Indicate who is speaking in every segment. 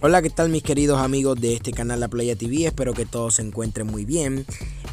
Speaker 1: Hola, ¿qué tal mis queridos amigos de este canal La Playa TV? Espero que todos se encuentren muy bien.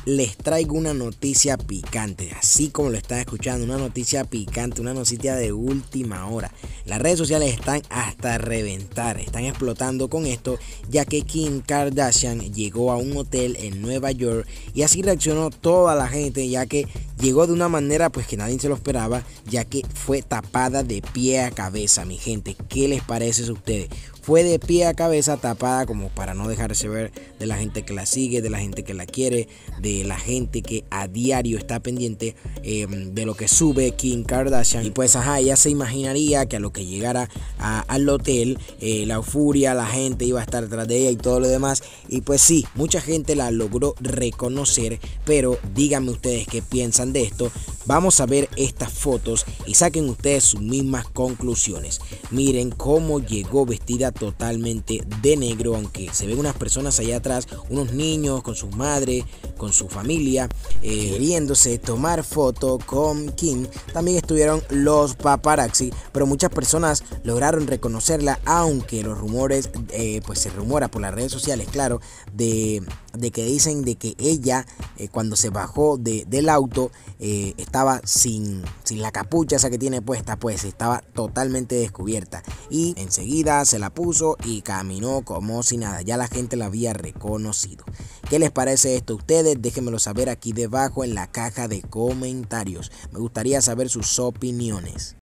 Speaker 1: Les traigo una noticia picante, así como lo están escuchando, una noticia picante, una noticia de última hora. Las redes sociales están hasta reventar, están explotando con esto, ya que Kim Kardashian llegó a un hotel en Nueva York y así reaccionó toda la gente, ya que llegó de una manera pues que nadie se lo esperaba, ya que fue tapada de pie a cabeza, mi gente. ¿Qué les parece a ustedes? fue de pie a cabeza tapada como para no dejarse ver de la gente que la sigue, de la gente que la quiere, de la gente que a diario está pendiente em, de lo que sube Kim Kardashian. Y pues ajá, ella se imaginaría que a lo que llegara al hotel, eh, la furia, la gente iba a estar detrás de ella y todo lo demás. Y pues sí, mucha gente la logró reconocer, pero díganme ustedes qué piensan de esto. Vamos a ver estas fotos y saquen ustedes sus mismas conclusiones. Miren cómo llegó vestida totalmente de negro, aunque se ven unas personas allá atrás, unos niños con su madre con su familia, eh, tomar foto con Kim. También estuvieron los paparazzi, pero muchas personas lograron reconocerla, aunque los rumores, eh, pues se rumora por las redes sociales, claro, de, que dicen de que ella eh, cuando se bajó del auto eh, estaba sin, sin la capucha esa que tiene puesta, pues estaba totalmente descubierta. Y enseguida se la puso y caminó como si nada, ya la gente la había reconocido. ¿Qué les parece esto a ustedes? Déjenmelo saber aquí debajo en la caja de comentarios. Me gustaría saber sus opiniones.